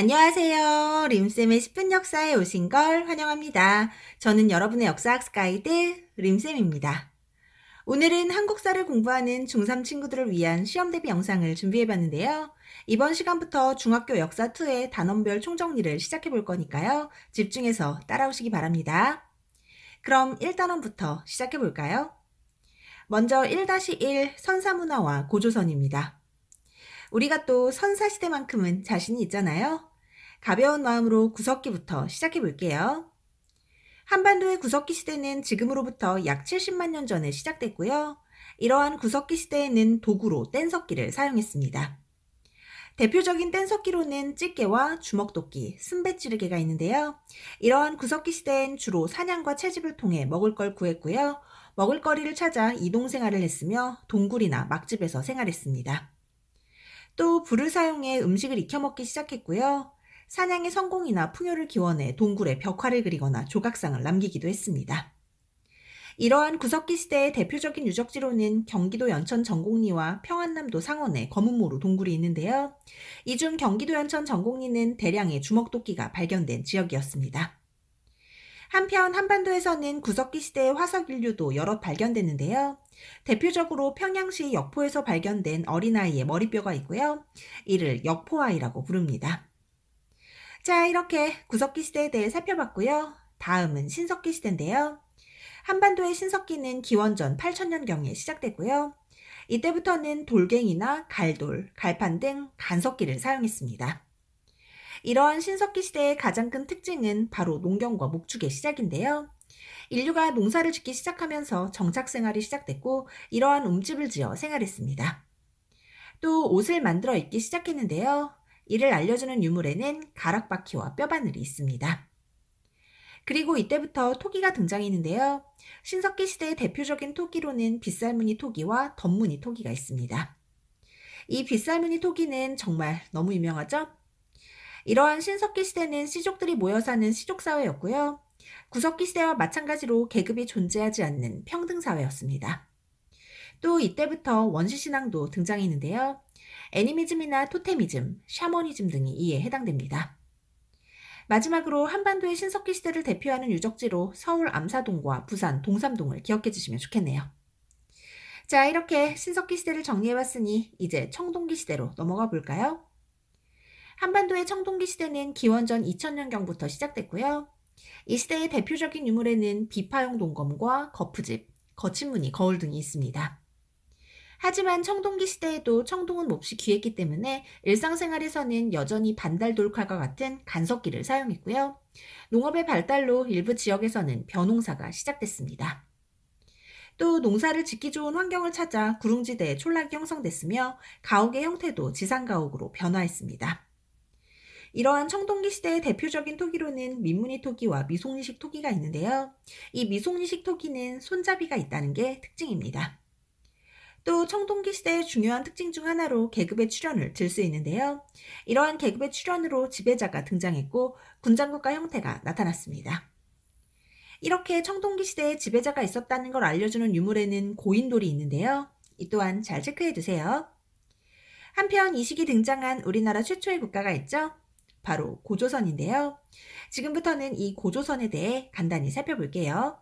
안녕하세요. 림쌤의 10분 역사에 오신 걸 환영합니다. 저는 여러분의 역사학습 가이드 림쌤입니다. 오늘은 한국사를 공부하는 중3 친구들을 위한 시험 대비 영상을 준비해봤는데요. 이번 시간부터 중학교 역사2의 단원별 총정리를 시작해볼 거니까요. 집중해서 따라오시기 바랍니다. 그럼 1단원부터 시작해볼까요? 먼저 1-1 선사문화와 고조선입니다. 우리가 또 선사시대만큼은 자신이 있잖아요. 가벼운 마음으로 구석기부터 시작해 볼게요. 한반도의 구석기 시대는 지금으로부터 약 70만 년 전에 시작됐고요. 이러한 구석기 시대에는 도구로 뗀석기를 사용했습니다. 대표적인 뗀석기로는 찌개와 주먹도끼, 순배찌르개가 있는데요. 이러한 구석기 시대엔 주로 사냥과 채집을 통해 먹을 걸 구했고요. 먹을거리를 찾아 이동 생활을 했으며 동굴이나 막집에서 생활했습니다. 또 불을 사용해 음식을 익혀 먹기 시작했고요. 사냥의 성공이나 풍요를 기원해 동굴에 벽화를 그리거나 조각상을 남기기도 했습니다. 이러한 구석기 시대의 대표적인 유적지로는 경기도 연천 전곡리와 평안남도 상원의 검은모루 동굴이 있는데요. 이 중 경기도 연천 전곡리는 대량의 주먹도끼가 발견된 지역이었습니다. 한편 한반도에서는 구석기 시대의 화석 인류도 여럿 발견됐는데요. 대표적으로 평양시 역포에서 발견된 어린아이의 머리뼈가 있고요. 이를 역포아이라고 부릅니다. 자, 이렇게 구석기 시대에 대해 살펴봤고요. 다음은 신석기 시대인데요. 한반도의 신석기는 기원전 8천년경에 시작됐고요. 이때부터는 돌갱이나 갈돌, 갈판 등 간석기를 사용했습니다. 이러한 신석기 시대의 가장 큰 특징은 바로 농경과 목축의 시작인데요. 인류가 농사를 짓기 시작하면서 정착 생활이 시작됐고 이러한 움집을 지어 생활했습니다. 또 옷을 만들어 입기 시작했는데요. 이를 알려주는 유물에는 가락바퀴와 뼈바늘이 있습니다. 그리고 이때부터 토기가 등장했는데요. 신석기 시대의 대표적인 토기로는 빗살무늬 토기와 덧무늬 토기가 있습니다. 이 빗살무늬 토기는 정말 너무 유명하죠? 이러한 신석기 시대는 시족들이 모여 사는 시족사회였고요. 구석기 시대와 마찬가지로 계급이 존재하지 않는 평등사회였습니다. 또 이때부터 원시신앙도 등장했는데요. 애니미즘이나 토테미즘, 샤머니즘 등이 이에 해당됩니다. 마지막으로 한반도의 신석기 시대를 대표하는 유적지로 서울 암사동과 부산 동삼동을 기억해 주시면 좋겠네요. 자, 이렇게 신석기 시대를 정리해봤으니 이제 청동기 시대로 넘어가 볼까요? 한반도의 청동기 시대는 기원전 2000년경부터 시작됐고요. 이 시대의 대표적인 유물에는 비파용 동검과 거푸집, 거친무늬, 거울 등이 있습니다. 하지만 청동기 시대에도 청동은 몹시 귀했기 때문에 일상생활에서는 여전히 반달 돌칼과 같은 간석기를 사용했고요. 농업의 발달로 일부 지역에서는 벼농사가 시작됐습니다. 또 농사를 짓기 좋은 환경을 찾아 구릉지대에 촌락이 형성됐으며 가옥의 형태도 지상가옥으로 변화했습니다. 이러한 청동기 시대의 대표적인 토기로는 민무늬 토기와 미송리식 토기가 있는데요. 이 미송리식 토기는 손잡이가 있다는 게 특징입니다. 또 청동기 시대의 중요한 특징 중 하나로 계급의 출현을 들 수 있는데요. 이러한 계급의 출현으로 지배자가 등장했고 군장국가 형태가 나타났습니다. 이렇게 청동기 시대에 지배자가 있었다는 걸 알려주는 유물에는 고인돌이 있는데요. 이 또한 잘 체크해 두세요. 한편 이 시기 등장한 우리나라 최초의 국가가 있죠. 바로 고조선인데요. 지금부터는 이 고조선에 대해 간단히 살펴볼게요.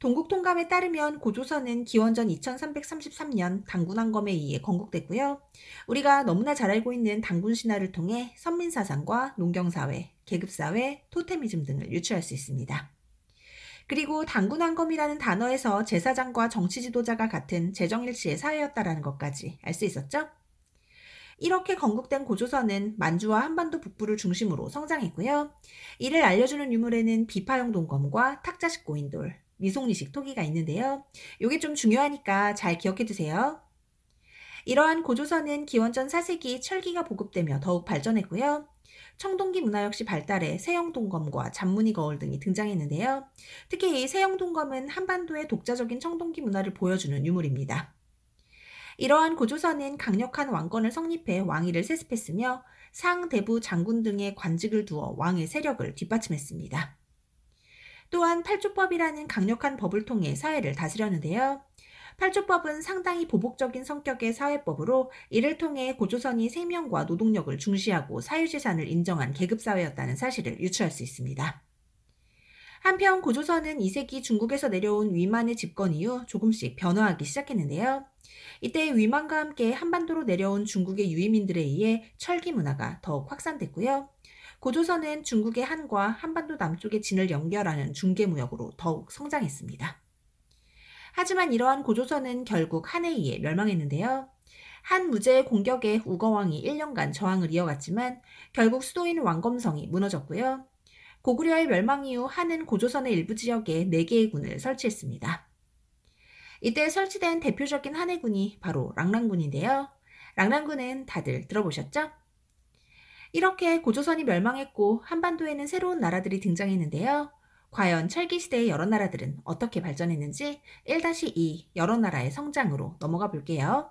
동국통감에 따르면 고조선은 기원전 2333년 당군왕검에 의해 건국됐고요. 우리가 너무나 잘 알고 있는 당군 신화를 통해 선민사상과 농경사회, 계급사회, 토테미즘 등을 유추할 수 있습니다. 그리고 당군왕검이라는 단어에서 제사장과 정치지도자가 같은 제정일치의 사회였다라는 것까지 알 수 있었죠. 이렇게 건국된 고조선은 만주와 한반도 북부를 중심으로 성장했고요. 이를 알려주는 유물에는 비파형 동검과 탁자식 고인돌, 미송리식 토기가 있는데요. 요게좀 중요하니까 잘 기억해 두세요. 이러한 고조선은 기원전 4세기 철기가 보급되며 더욱 발전했고요. 청동기 문화 역시 발달해 세영동검과 잔문이 거울 등이 등장했는데요. 특히 이 세영동검은 한반도의 독자적인 청동기 문화를 보여주는 유물입니다. 이러한 고조선은 강력한 왕권을 성립해 왕위를 세습했으며 상, 대부, 장군 등의 관직을 두어 왕의 세력을 뒷받침했습니다. 또한 팔조법이라는 강력한 법을 통해 사회를 다스렸는데요. 팔조법은 상당히 보복적인 성격의 사회법으로 이를 통해 고조선이 생명과 노동력을 중시하고 사유재산을 인정한 계급사회였다는 사실을 유추할 수 있습니다. 한편 고조선은 2세기 중국에서 내려온 위만의 집권 이후 조금씩 변화하기 시작했는데요. 이때 위만과 함께 한반도로 내려온 중국의 유이민들에 의해 철기 문화가 더욱 확산됐고요. 고조선은 중국의 한과 한반도 남쪽의 진을 연결하는 중계무역으로 더욱 성장했습니다. 하지만 이러한 고조선은 결국 한에 의해 멸망했는데요. 한 무제의 공격에 우거왕이 1년간 저항을 이어갔지만 결국 수도인 왕검성이 무너졌고요. 고구려의 멸망 이후 한은 고조선의 일부 지역에 4개의 군을 설치했습니다. 이때 설치된 대표적인 한해군이 바로 랑랑군인데요. 랑랑군은 다들 들어보셨죠? 이렇게 고조선이 멸망했고 한반도에는 새로운 나라들이 등장했는데요. 과연 철기시대의 여러 나라들은 어떻게 발전했는지 1-2 여러 나라의 성장으로 넘어가 볼게요.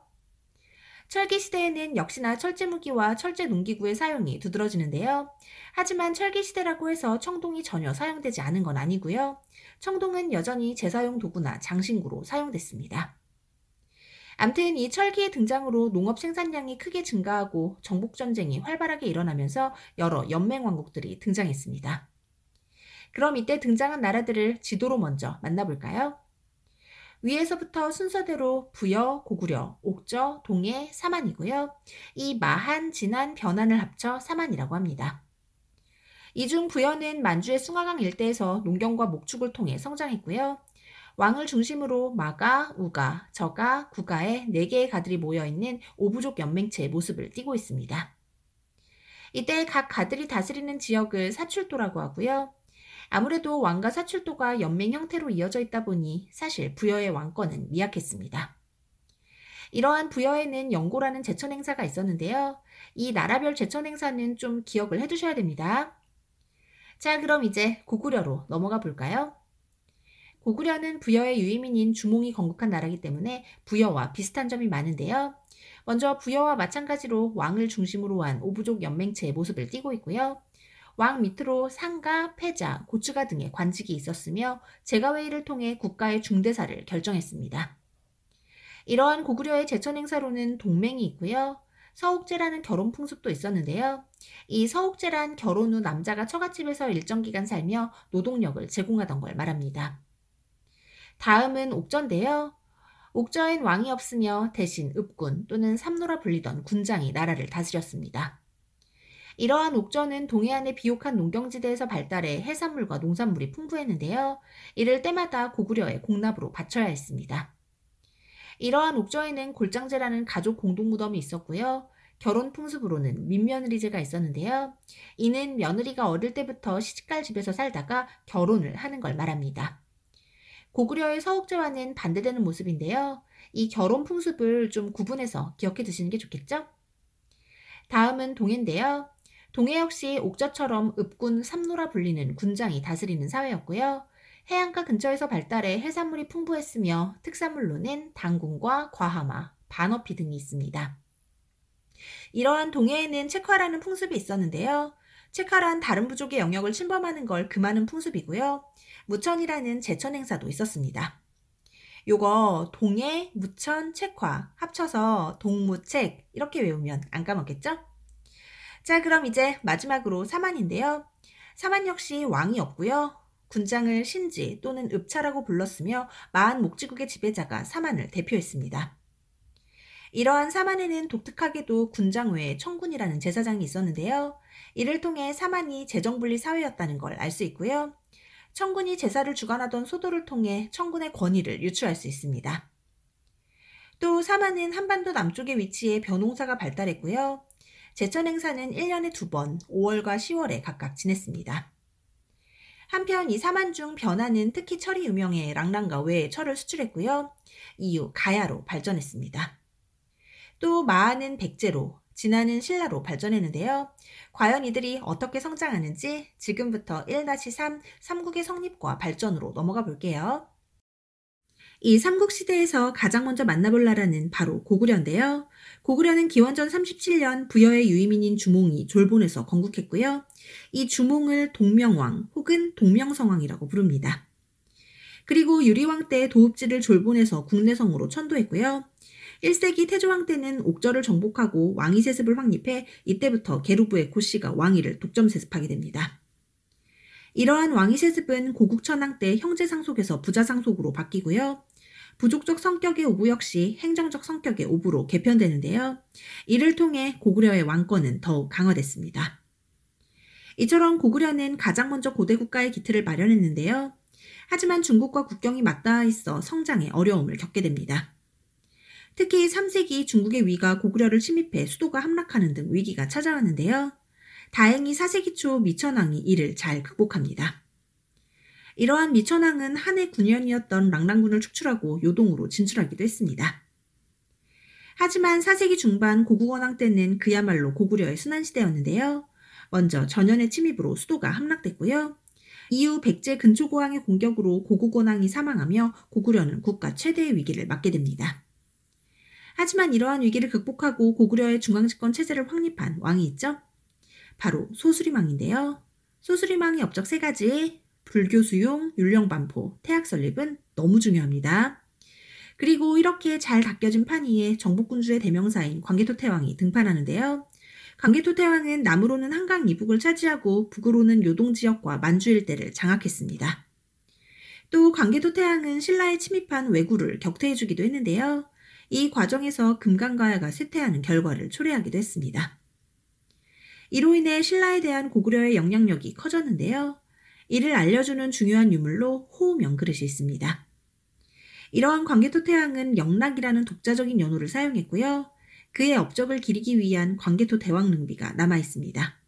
철기시대에는 역시나 철제무기와 철제농기구의 사용이 두드러지는데요. 하지만 철기시대라고 해서 청동이 전혀 사용되지 않은 건 아니고요. 청동은 여전히 재사용 도구나 장신구로 사용됐습니다. 암튼 이 철기의 등장으로 농업 생산량이 크게 증가하고 정복전쟁이 활발하게 일어나면서 여러 연맹왕국들이 등장했습니다. 그럼 이때 등장한 나라들을 지도로 먼저 만나볼까요? 위에서부터 순서대로 부여, 고구려, 옥저, 동해, 사만이고요. 이 마한, 진안, 변안을 합쳐 사만이라고 합니다. 이 중 부여는 만주의 숭화강 일대에서 농경과 목축을 통해 성장했고요. 왕을 중심으로 마가, 우가, 저가, 구가의 4개의 가들이 모여있는 오부족 연맹체의 모습을 띠고 있습니다. 이때 각 가들이 다스리는 지역을 사출도라고 하고요. 아무래도 왕과 사출도가 연맹 형태로 이어져 있다 보니 사실 부여의 왕권은 미약했습니다. 이러한 부여에는 영고라는 제천 행사가 있었는데요. 이 나라별 제천 행사는 좀 기억을 해두셔야 됩니다. 자, 그럼 이제 고구려로 넘어가 볼까요? 고구려는 부여의 유이민인 주몽이 건국한 나라이기 때문에 부여와 비슷한 점이 많은데요. 먼저 부여와 마찬가지로 왕을 중심으로 한 오부족 연맹체의 모습을 띠고 있고요. 왕 밑으로 상가, 패자, 고추가 등의 관직이 있었으며 제가회의를 통해 국가의 중대사를 결정했습니다. 이러한 고구려의 제천 행사로는 동맹이 있고요. 서옥제라는 결혼 풍습도 있었는데요. 이 서옥제란 결혼 후 남자가 처갓집에서 일정 기간 살며 노동력을 제공하던 걸 말합니다. 다음은 옥전데요. 옥저엔 왕이 없으며 대신 읍군 또는 삼노라 불리던 군장이 나라를 다스렸습니다. 이러한 옥저는 동해안의 비옥한 농경지대에서 발달해 해산물과 농산물이 풍부했는데요. 이를 때마다 고구려의 공납으로 바쳐야 했습니다. 이러한 옥저에는 골장제라는 가족 공동무덤이 있었고요. 결혼 풍습으로는 민며느리제가 있었는데요. 이는 며느리가 어릴 때부터 시집갈 집에서 살다가 결혼을 하는 걸 말합니다. 고구려의 서옥제와는 반대되는 모습인데요. 이 결혼 풍습을 좀 구분해서 기억해 두시는 게 좋겠죠? 다음은 동해인데요. 동해 역시 옥저처럼 읍군 삼노라 불리는 군장이 다스리는 사회였고요. 해안가 근처에서 발달해 해산물이 풍부했으며 특산물로는 당군과 과하마, 반어피 등이 있습니다. 이러한 동해에는 책화라는 풍습이 있었는데요. 체카란 다른 부족의 영역을 침범하는 걸 금하는 풍습이고요. 무천이라는 제천 행사도 있었습니다. 요거 동해, 무천, 책화 합쳐서 동무책 이렇게 외우면 안 까먹겠죠? 자 그럼 이제 마지막으로 사만인데요. 사만 역시 왕이 없고요. 군장을 신지 또는 읍차라고 불렀으며 마한 목지국의 지배자가 사만을 대표했습니다. 이러한 사만에는 독특하게도 군장 외에 청군이라는 제사장이 있었는데요. 이를 통해 사만이 재정분리 사회였다는 걸 알 수 있고요. 청군이 제사를 주관하던 소도를 통해 청군의 권위를 유추할 수 있습니다. 또 사만은 한반도 남쪽에 위치해 변홍사가 발달했고요. 제천 행사는 1년에 두 번, 5월과 10월에 각각 지냈습니다. 한편 이 사만 중 변화는 특히 철이 유명해 랑랑가 외에 철을 수출했고요. 이후 가야로 발전했습니다. 또 마하는 백제로, 진화는 신라로 발전했는데요. 과연 이들이 어떻게 성장하는지 지금부터 1-3, 3국의 성립과 발전으로 넘어가 볼게요. 이 삼국 시대에서 가장 먼저 만나볼 나라는 바로 고구려인데요. 고구려는 기원전 37년 부여의 유이민인 주몽이 졸본에서 건국했고요. 이 주몽을 동명왕 혹은 동명성왕이라고 부릅니다. 그리고 유리왕 때 도읍지를 졸본에서 국내성으로 천도했고요. 1세기 태조왕 때는 옥절을 정복하고 왕위 세습을 확립해 이때부터 게루부의 고씨가 왕위를 독점 세습하게 됩니다. 이러한 왕위 세습은 고국 천왕때 형제 상속에서 부자 상속으로 바뀌고요. 부족적 성격의 오부 역시 행정적 성격의 오부로 개편되는데요. 이를 통해 고구려의 왕권은 더욱 강화됐습니다. 이처럼 고구려는 가장 먼저 고대 국가의 기틀을 마련했는데요. 하지만 중국과 국경이 맞닿아 있어 성장에 어려움을 겪게 됩니다. 특히 3세기 중국의 위가 고구려를 침입해 수도가 함락하는 등 위기가 찾아왔는데요. 다행히 4세기 초 미천왕이 이를 잘 극복합니다. 이러한 미천왕은 한해 군현이었던 랑랑군을 축출하고 요동으로 진출하기도 했습니다. 하지만 4세기 중반 고국원왕 때는 그야말로 고구려의 순환시대였는데요. 먼저 전현의 침입으로 수도가 함락됐고요. 이후 백제 근초고왕의 공격으로 고국원왕이 사망하며 고구려는 국가 최대의 위기를 맞게 됩니다. 하지만 이러한 위기를 극복하고 고구려의 중앙집권 체제를 확립한 왕이 있죠. 바로 소수리망인데요. 소수리망의 업적 세 가지, 불교 수용, 율령 반포, 태학 설립은 너무 중요합니다. 그리고 이렇게 잘 닦여진 판 위에 정복군주의 대명사인 광개토태왕이 등판하는데요. 광개토태왕은 남으로는 한강 이북을 차지하고 북으로는 요동 지역과 만주 일대를 장악했습니다. 또 광개토태왕은 신라에 침입한 왜구를 격퇴해주기도 했는데요. 이 과정에서 금강가야가 쇠퇴하는 결과를 초래하기도 했습니다. 이로 인해 신라에 대한 고구려의 영향력이 커졌는데요. 이를 알려주는 중요한 유물로 호우명 그릇이 있습니다. 이러한 광개토태왕은 영락이라는 독자적인 연호를 사용했고요. 그의 업적을 기리기 위한 광개토 대왕 능비가 남아 있습니다.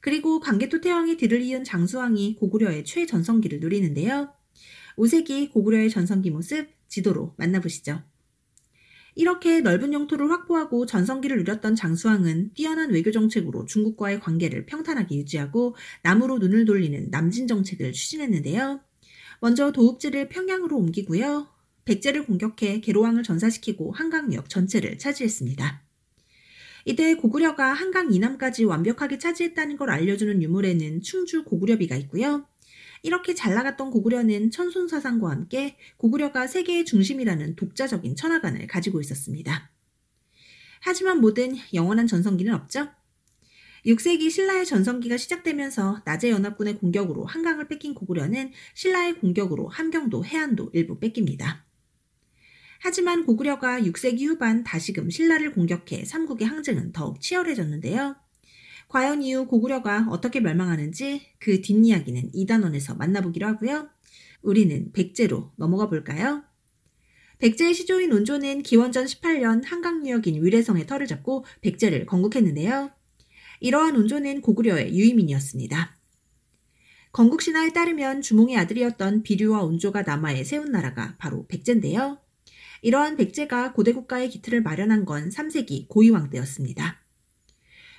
그리고 광개토 태왕이 뒤를 이은 장수왕이 고구려의 최전성기를 누리는데요. 오색이 고구려의 전성기 모습 지도로 만나보시죠. 이렇게 넓은 영토를 확보하고 전성기를 누렸던 장수왕은 뛰어난 외교 정책으로 중국과의 관계를 평탄하게 유지하고 남으로 눈을 돌리는 남진 정책을 추진했는데요. 먼저 도읍지를 평양으로 옮기고요. 백제를 공격해 개로왕을 전사시키고 한강역 전체를 차지했습니다. 이때 고구려가 한강 이남까지 완벽하게 차지했다는 걸 알려주는 유물에는 충주 고구려비가 있고요. 이렇게 잘 나갔던 고구려는 천손사상과 함께 고구려가 세계의 중심이라는 독자적인 천하관을 가지고 있었습니다. 하지만 모든 영원한 전성기는 없죠. 6세기 신라의 전성기가 시작되면서 낮에 연합군의 공격으로 한강을 뺏긴 고구려는 신라의 공격으로 함경도, 해안도 일부 뺏깁니다. 하지만 고구려가 6세기 후반 다시금 신라를 공격해 삼국의 항쟁은 더욱 치열해졌는데요. 과연 이후 고구려가 어떻게 멸망하는지 그 뒷이야기는 2단원에서 만나보기로 하고요. 우리는 백제로 넘어가 볼까요? 백제의 시조인 온조는 기원전 18년 한강유역인 위례성에 터를 잡고 백제를 건국했는데요. 이러한 온조는 고구려의 유이민이었습니다. 건국 신화에 따르면 주몽의 아들이었던 비류와 온조가 남하에 세운 나라가 바로 백제인데요. 이러한 백제가 고대 국가의 기틀을 마련한 건 3세기 고위왕 때였습니다.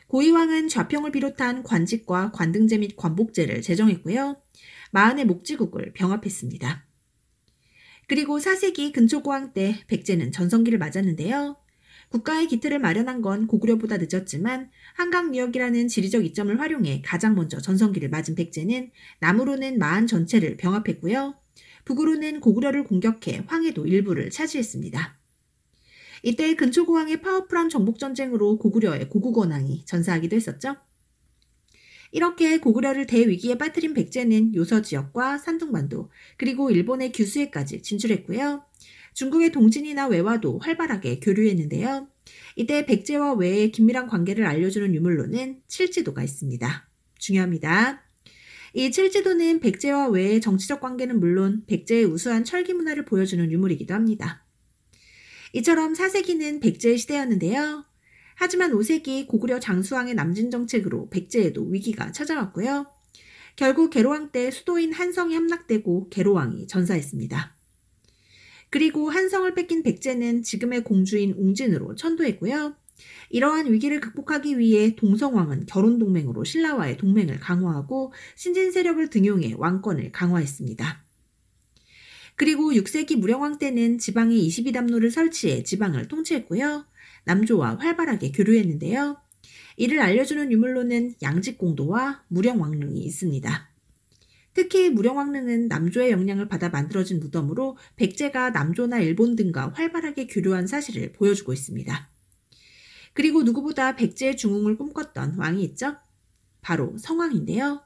고이왕은 좌평을 비롯한 관직과 관등제 및 관복제를 제정했고요. 마흔의 목지국을 병합했습니다. 그리고 4세기 근초고왕 때 백제는 전성기를 맞았는데요. 국가의 기틀을 마련한 건 고구려보다 늦었지만 한강유역이라는 지리적 이점을 활용해 가장 먼저 전성기를 맞은 백제는 남으로는 마한 전체를 병합했고요. 북으로는 고구려를 공격해 황해도 일부를 차지했습니다. 이때 근초고항의 파워풀한 정복전쟁으로 고구려의 고국원왕이 전사하기도 했었죠. 이렇게 고구려를 대위기에 빠뜨린 백제는 요서 지역과 산둥반도 그리고 일본의 규수에까지 진출했고요. 중국의 동진이나 외화도 활발하게 교류했는데요. 이때 백제와 외의 긴밀한 관계를 알려주는 유물로는 칠지도가 있습니다. 중요합니다. 이 칠지도는 백제와 외의 정치적 관계는 물론 백제의 우수한 철기 문화를 보여주는 유물이기도 합니다. 이처럼 4세기는 백제의 시대였는데요. 하지만 5세기 고구려 장수왕의 남진 정책으로 백제에도 위기가 찾아왔고요. 결국 개로왕 때 수도인 한성이 함락되고 개로왕이 전사했습니다. 그리고 한성을 뺏긴 백제는 지금의 공주인 웅진으로 천도했고요. 이러한 위기를 극복하기 위해 동성왕은 결혼 동맹으로 신라와의 동맹을 강화하고 신진 세력을 등용해 왕권을 강화했습니다. 그리고 6세기 무령왕 때는 지방에 22담로를 설치해 지방을 통치했고요. 남조와 활발하게 교류했는데요. 이를 알려주는 유물로는 양직공도와 무령왕릉이 있습니다. 특히 무령왕릉은 남조의 영향을 받아 만들어진 무덤으로 백제가 남조나 일본 등과 활발하게 교류한 사실을 보여주고 있습니다. 그리고 누구보다 백제의 중흥을 꿈꿨던 왕이 있죠? 바로 성왕인데요.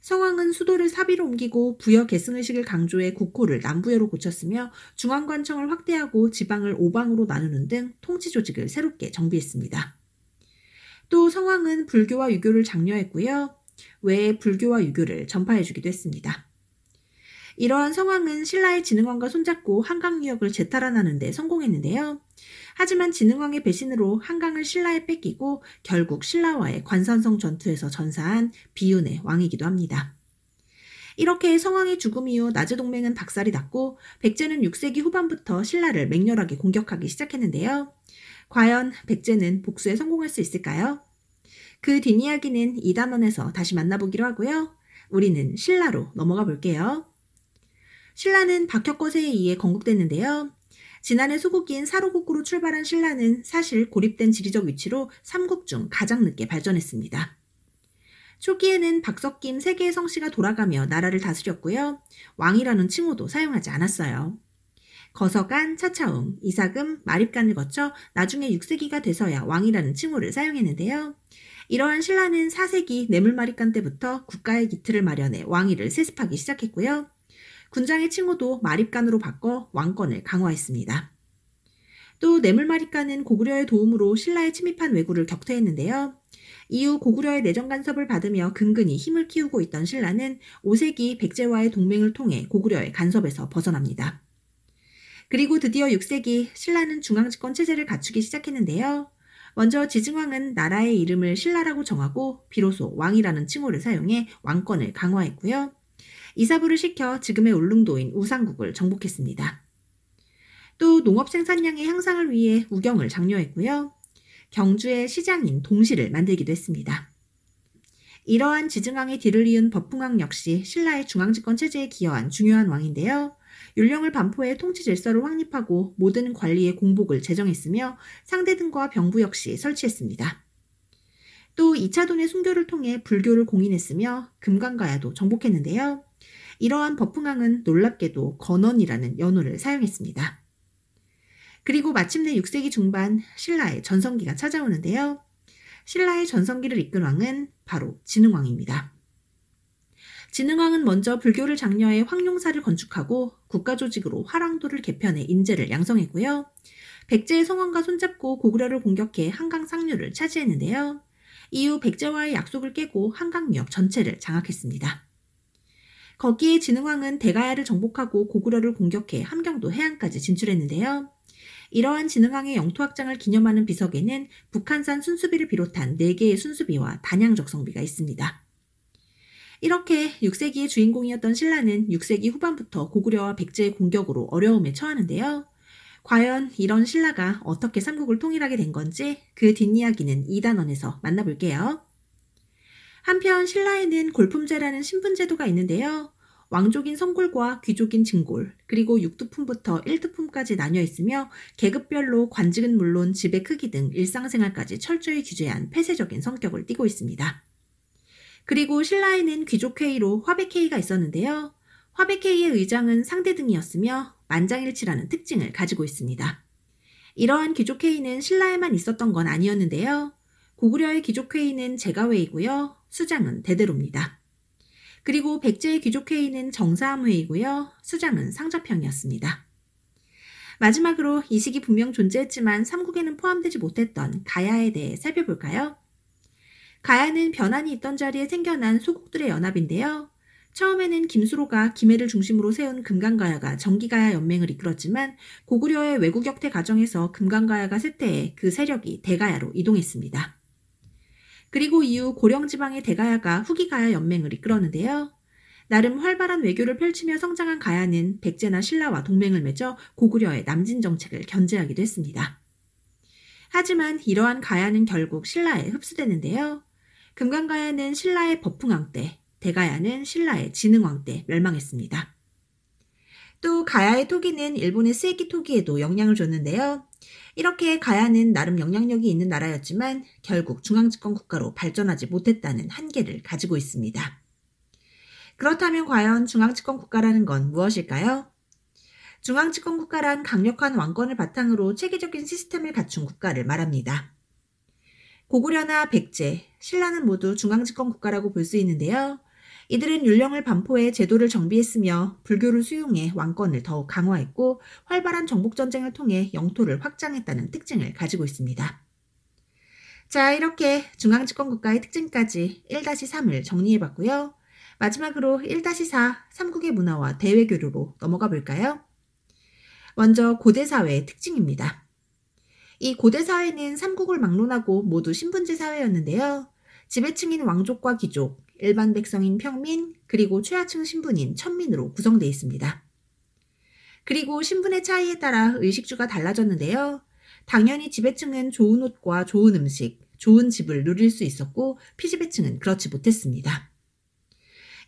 성왕은 수도를 사비로 옮기고 부여 계승의식을 강조해 국호를 남부여로 고쳤으며 중앙관청을 확대하고 지방을 오방으로 나누는 등 통치 조직을 새롭게 정비했습니다. 또성왕은 불교와 유교를 장려했고요. 외에 불교와 유교를 전파해주기도 했습니다. 이러한 상황은 신라의 진흥왕과 손잡고 한강유역을 재탈환하는데 성공했는데요. 하지만 진흥왕의 배신으로 한강을 신라에 뺏기고 결국 신라와의 관산성 전투에서 전사한 비운의 왕이기도 합니다. 이렇게 성왕의 죽음 이후 나즈 동맹은 박살이 났고 백제는 6세기 후반부터 신라를 맹렬하게 공격하기 시작했는데요. 과연 백제는 복수에 성공할 수 있을까요? 그 뒷이야기는 2단원에서 다시 만나보기로 하고요. 우리는 신라로 넘어가 볼게요. 신라는 박혁거세에 의해 건국됐는데요. 지난해 소국인 사로국으로 출발한 신라는 사실 고립된 지리적 위치로 삼국 중 가장 늦게 발전했습니다. 초기에는 박석김 세계의 성씨가 돌아가며 나라를 다스렸고요. 왕이라는 칭호도 사용하지 않았어요. 거서간, 차차움 이사금, 마립간을 거쳐 나중에 6세기가 돼서야 왕이라는 칭호를 사용했는데요. 이러한 신라는 4세기 내물마립간 때부터 국가의 기틀을 마련해 왕위를 세습하기 시작했고요. 군장의 칭호도 마립간으로 바꿔 왕권을 강화했습니다. 또 뇌물마립간은 고구려의 도움으로 신라에 침입한 왜구를 격퇴했는데요. 이후 고구려의 내정 간섭을 받으며 근근히 힘을 키우고 있던 신라는 5세기 백제와의 동맹을 통해 고구려의 간섭에서 벗어납니다. 그리고 드디어 6세기 신라는 중앙집권 체제를 갖추기 시작했는데요. 먼저 지증왕은 나라의 이름을 신라라고 정하고 비로소 왕이라는 칭호를 사용해 왕권을 강화했고요. 이사부를 시켜 지금의 울릉도인 우상국을 정복했습니다. 또 농업 생산량의 향상을 위해 우경을 장려했고요. 경주의 시장인 동시를 만들기도 했습니다. 이러한 지증왕의 뒤를 이은 법흥왕 역시 신라의 중앙집권 체제에 기여한 중요한 왕인데요. 율령을 반포해 통치 질서를 확립하고 모든 관리의 공복을 제정했으며 상대 등과 병부 역시 설치했습니다. 또 2차 돈의 순교를 통해 불교를 공인했으며 금강가야도 정복했는데요. 이러한 버풍왕은 놀랍게도 건원이라는 연호를 사용했습니다. 그리고 마침내 6세기 중반 신라의 전성기가 찾아오는데요. 신라의 전성기를 이끈 왕은 바로 진흥왕입니다. 진흥왕은 먼저 불교를 장려해 황룡사를 건축하고 국가조직으로 화랑도를 개편해 인재를 양성했고요. 백제의 성원과 손잡고 고구려를 공격해 한강 상류를 차지했는데요. 이후 백제와의 약속을 깨고 한강유역 전체를 장악했습니다. 거기에 진흥왕은 대가야를 정복하고 고구려를 공격해 함경도 해안까지 진출했는데요. 이러한 진흥왕의 영토 확장을 기념하는 비석에는 북한산 순수비를 비롯한 4개의 순수비와 단양 적성비가 있습니다. 이렇게 6세기의 주인공이었던 신라는 6세기 후반부터 고구려와 백제의 공격으로 어려움에 처하는데요. 과연 이런 신라가 어떻게 삼국을 통일하게 된 건지 그 뒷이야기는 2단원에서 만나볼게요. 한편 신라에는 골품제라는 신분제도가 있는데요. 왕족인 성골과 귀족인 증골, 그리고 6두품부터1두품까지 나뉘어 있으며 계급별로 관직은 물론 집의 크기 등 일상생활까지 철저히 규제한 폐쇄적인 성격을 띠고 있습니다. 그리고 신라에는 귀족회의로 화백회의가 있었는데요. 화백회의의 의장은 상대 등이었으며 만장일치라는 특징을 가지고 있습니다. 이러한 귀족회의는 신라에만 있었던 건 아니었는데요. 고구려의 귀족회의는 제가회이고요. 수장은 대대로입니다. 그리고 백제의 귀족회의는 정사암회의고요 수장은 상자평이었습니다 마지막으로 이 시기 분명 존재했지만 삼국에는 포함되지 못했던 가야에 대해 살펴볼까요? 가야는 변환이 있던 자리에 생겨난 소국들의 연합인데요. 처음에는 김수로가 김해를 중심으로 세운 금강가야가 정기가야 연맹을 이끌었지만 고구려의 외국 역태 과정에서 금강가야가 쇠퇴해 그 세력이 대가야로 이동했습니다. 그리고 이후 고령지방의 대가야가 후기가야 연맹을 이끌었는데요. 나름 활발한 외교를 펼치며 성장한 가야는 백제나 신라와 동맹을 맺어 고구려의 남진 정책을 견제하기도 했습니다. 하지만 이러한 가야는 결국 신라에 흡수되는데요. 금강가야는 신라의 법흥왕 때, 대가야는 신라의 진흥왕 때 멸망했습니다. 또 가야의 토기는 일본의 스에키 토기에도 영향을 줬는데요. 이렇게 가야는 나름 영향력이 있는 나라였지만 결국 중앙집권 국가로 발전하지 못했다는 한계를 가지고 있습니다. 그렇다면 과연 중앙집권 국가라는 건 무엇일까요? 중앙집권 국가란 강력한 왕권을 바탕으로 체계적인 시스템을 갖춘 국가를 말합니다. 고구려나 백제, 신라는 모두 중앙집권 국가라고 볼 수 있는데요. 이들은 율령을 반포해 제도를 정비했으며 불교를 수용해 왕권을 더욱 강화했고 활발한 정복전쟁을 통해 영토를 확장했다는 특징을 가지고 있습니다. 자, 이렇게 중앙집권국가의 특징까지 1-3을 정리해봤고요. 마지막으로 1-4, 삼국의 문화와 대외교류로 넘어가 볼까요? 먼저 고대사회의 특징입니다. 이 고대사회는 삼국을 막론하고 모두 신분제 사회였는데요. 지배층인 왕족과 귀족, 일반 백성인 평민, 그리고 최하층 신분인 천민으로 구성되어 있습니다. 그리고 신분의 차이에 따라 의식주가 달라졌는데요. 당연히 지배층은 좋은 옷과 좋은 음식, 좋은 집을 누릴 수 있었고 피지배층은 그렇지 못했습니다.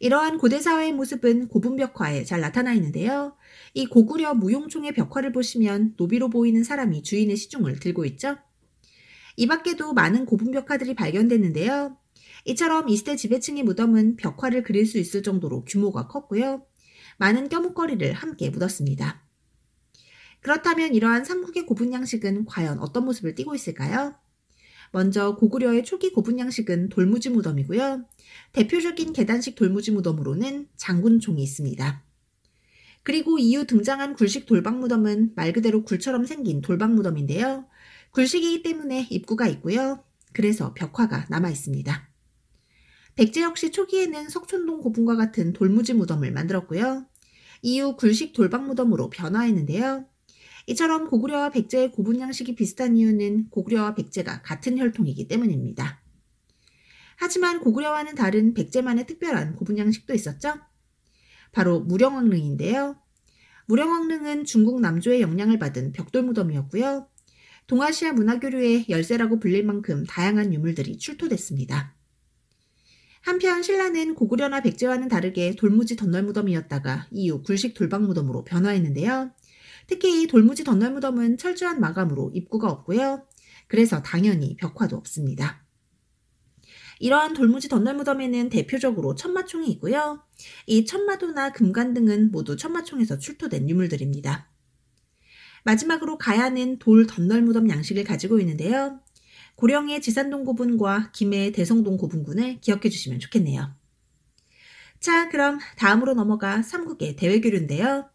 이러한 고대 사회의 모습은 고분벽화에 잘 나타나 있는데요. 이 고구려 무용총의 벽화를 보시면 노비로 보이는 사람이 주인의 시중을 들고 있죠. 이 밖에도 많은 고분벽화들이 발견됐는데요. 이처럼 이0대 지배층의 무덤은 벽화를 그릴 수 있을 정도로 규모가 컸고요. 많은 껴묵거리를 함께 묻었습니다. 그렇다면 이러한 삼국의 고분 양식은 과연 어떤 모습을 띠고 있을까요? 먼저 고구려의 초기 고분 양식은 돌무지 무덤이고요. 대표적인 계단식 돌무지 무덤으로는 장군총이 있습니다. 그리고 이후 등장한 굴식 돌방 무덤은 말 그대로 굴처럼 생긴 돌방 무덤인데요. 굴식이기 때문에 입구가 있고요. 그래서 벽화가 남아 있습니다. 백제 역시 초기에는 석촌동 고분과 같은 돌무지 무덤을 만들었고요. 이후 굴식 돌방 무덤으로 변화했는데요. 이처럼 고구려와 백제의 고분 양식이 비슷한 이유는 고구려와 백제가 같은 혈통이기 때문입니다. 하지만 고구려와는 다른 백제만의 특별한 고분 양식도 있었죠. 바로 무령왕릉인데요. 무령왕릉은 중국 남조의 영향을 받은 벽돌 무덤이었고요. 동아시아 문화교류의 열쇠라고 불릴 만큼 다양한 유물들이 출토됐습니다. 한편 신라는 고구려나 백제와는 다르게 돌무지 덧널 무덤이었다가 이후 굴식 돌방 무덤으로 변화했는데요. 특히 이 돌무지 덧널 무덤은 철저한 마감으로 입구가 없고요. 그래서 당연히 벽화도 없습니다. 이러한 돌무지 덧널 무덤에는 대표적으로 천마총이 있고요. 이 천마도나 금관 등은 모두 천마총에서 출토된 유물들입니다. 마지막으로 가야는 돌 덧널 무덤 양식을 가지고 있는데요. 고령의 지산동 고분과 김해의 대성동 고분군을 기억해 주시면 좋겠네요. 자, 그럼 다음으로 넘어가 3국의 대외교류인데요.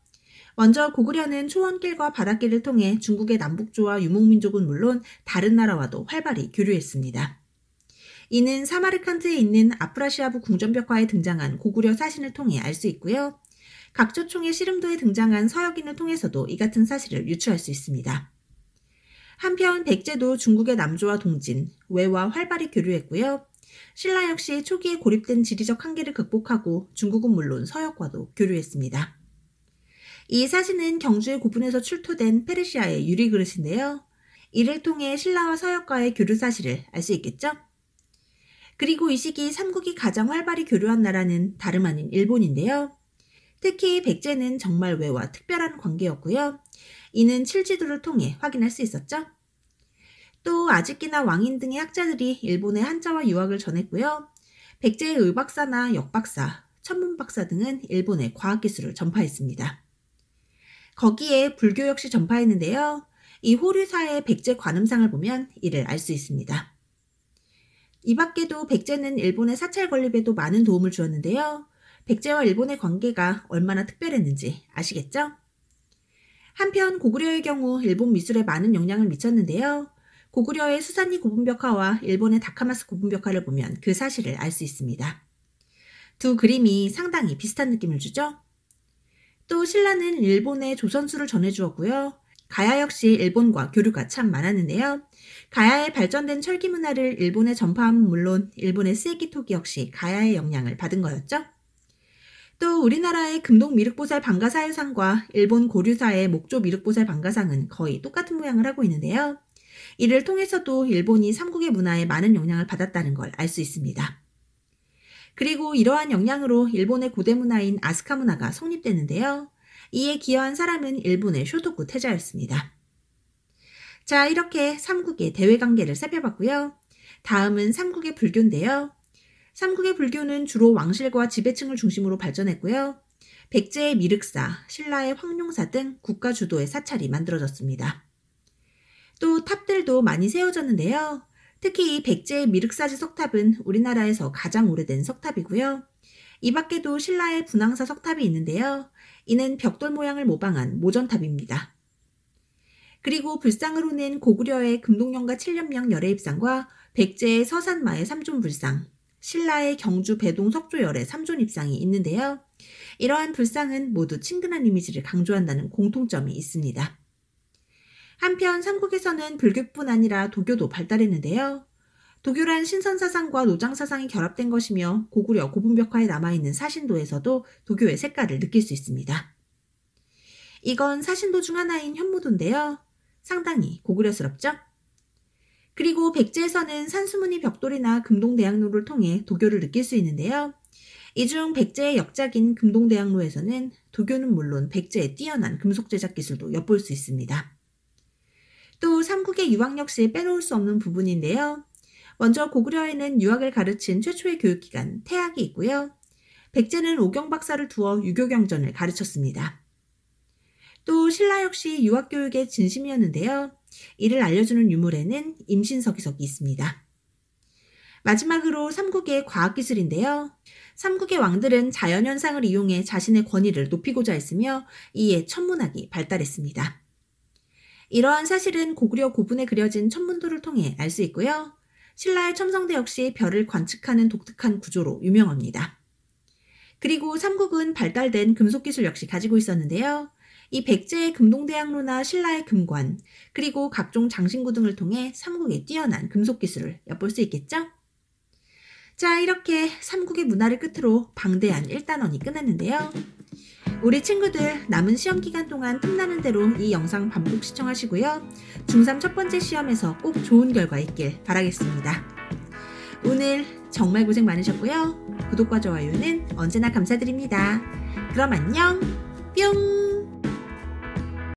먼저 고구려는 초원길과 바닷길을 통해 중국의 남북조와 유목민족은 물론 다른 나라와도 활발히 교류했습니다. 이는 사마르칸트에 있는 아프라시아부 궁전벽화에 등장한 고구려 사신을 통해 알 수 있고요. 각조총의 씨름도에 등장한 서역인을 통해서도 이 같은 사실을 유추할 수 있습니다. 한편 백제도 중국의 남조와 동진, 외와 활발히 교류했고요. 신라 역시 초기에 고립된 지리적 한계를 극복하고 중국은 물론 서역과도 교류했습니다. 이 사진은 경주의 고분에서 출토된 페르시아의 유리 그릇인데요. 이를 통해 신라와 서역과의 교류 사실을 알 수 있겠죠? 그리고 이 시기 삼국이 가장 활발히 교류한 나라는 다름 아닌 일본인데요. 특히 백제는 정말 외와 특별한 관계였고요. 이는 칠지도를 통해 확인할 수 있었죠. 또 아즈키나 왕인 등의 학자들이 일본의 한자와 유학을 전했고요. 백제의 의박사나 역박사, 천문박사 등은 일본의 과학기술을 전파했습니다. 거기에 불교 역시 전파했는데요. 이 호류사의 백제 관음상을 보면 이를 알 수 있습니다. 이 밖에도 백제는 일본의 사찰 건립에도 많은 도움을 주었는데요. 백제와 일본의 관계가 얼마나 특별했는지 아시겠죠? 한편 고구려의 경우 일본 미술에 많은 영향을 미쳤는데요. 고구려의 수산이 고분벽화와 일본의 다카마스 고분벽화를 보면 그 사실을 알 수 있습니다. 두 그림이 상당히 비슷한 느낌을 주죠. 또 신라는 일본의 조선술을 전해주었고요. 가야 역시 일본과 교류가 참 많았는데요. 가야의 발전된 철기 문화를 일본에 전파함은 물론 일본의 쓰레기토기 역시 가야의 영향을 받은 거였죠. 또 우리나라의 금동 미륵보살 방가사유상과 일본 고류사의 목조 미륵보살 방가상은 거의 똑같은 모양을 하고 있는데요. 이를 통해서도 일본이 삼국의 문화에 많은 영향을 받았다는 걸 알 수 있습니다. 그리고 이러한 영향으로 일본의 고대 문화인 아스카 문화가 성립되는데요. 이에 기여한 사람은 일본의 쇼토쿠 태자였습니다. 자, 이렇게 삼국의 대외 관계를 살펴봤고요. 다음은 삼국의 불교인데요. 삼국의 불교는 주로 왕실과 지배층을 중심으로 발전했고요. 백제의 미륵사, 신라의 황룡사 등 국가 주도의 사찰이 만들어졌습니다. 또 탑들도 많이 세워졌는데요. 특히 이 백제의 미륵사지 석탑은 우리나라에서 가장 오래된 석탑이고요. 이 밖에도 신라의 분황사 석탑이 있는데요. 이는 벽돌 모양을 모방한 모전탑입니다. 그리고 불상으로는 고구려의 금동령과 칠렴명 열애입상과 백제의 서산마의 삼존불상, 신라의 경주 배동 석조열의 3존 입상이 있는데요. 이러한 불상은 모두 친근한 이미지를 강조한다는 공통점이 있습니다. 한편 삼국에서는 불교뿐 아니라 도교도 발달했는데요. 도교란 신선사상과 노장사상이 결합된 것이며 고구려 고분벽화에 남아있는 사신도에서도 도교의 색깔을 느낄 수 있습니다. 이건 사신도 중 하나인 현무도인데요. 상당히 고구려스럽죠? 그리고 백제에서는 산수무늬 벽돌이나 금동대학로를 통해 도교를 느낄 수 있는데요. 이 중 백제의 역작인 금동대학로에서는 도교는 물론 백제의 뛰어난 금속 제작 기술도 엿볼 수 있습니다. 또 삼국의 유학 역시 빼놓을 수 없는 부분인데요. 먼저 고구려에는 유학을 가르친 최초의 교육기관 태학이 있고요. 백제는 오경 박사를 두어 유교경전을 가르쳤습니다. 또 신라 역시 유학교육의 진심이었는데요. 이를 알려주는 유물에는 임신석이석이 있습니다. 마지막으로 삼국의 과학기술인데요. 삼국의 왕들은 자연현상을 이용해 자신의 권위를 높이고자 했으며 이에 천문학이 발달했습니다. 이러한 사실은 고구려 고분에 그려진 천문도를 통해 알 수 있고요. 신라의 첨성대 역시 별을 관측하는 독특한 구조로 유명합니다. 그리고 삼국은 발달된 금속기술 역시 가지고 있었는데요. 이 백제의 금동대학로나 신라의 금관, 그리고 각종 장신구 등을 통해 삼국의 뛰어난 금속 기술을 엿볼 수 있겠죠? 자, 이렇게 삼국의 문화를 끝으로 방대한 1단원이 끝났는데요. 우리 친구들 남은 시험 기간 동안 틈나는 대로 이 영상 반복 시청하시고요. 중3 첫 번째 시험에서 꼭 좋은 결과 있길 바라겠습니다. 오늘 정말 고생 많으셨고요. 구독과 좋아요는 언제나 감사드립니다. 그럼 안녕! 뿅!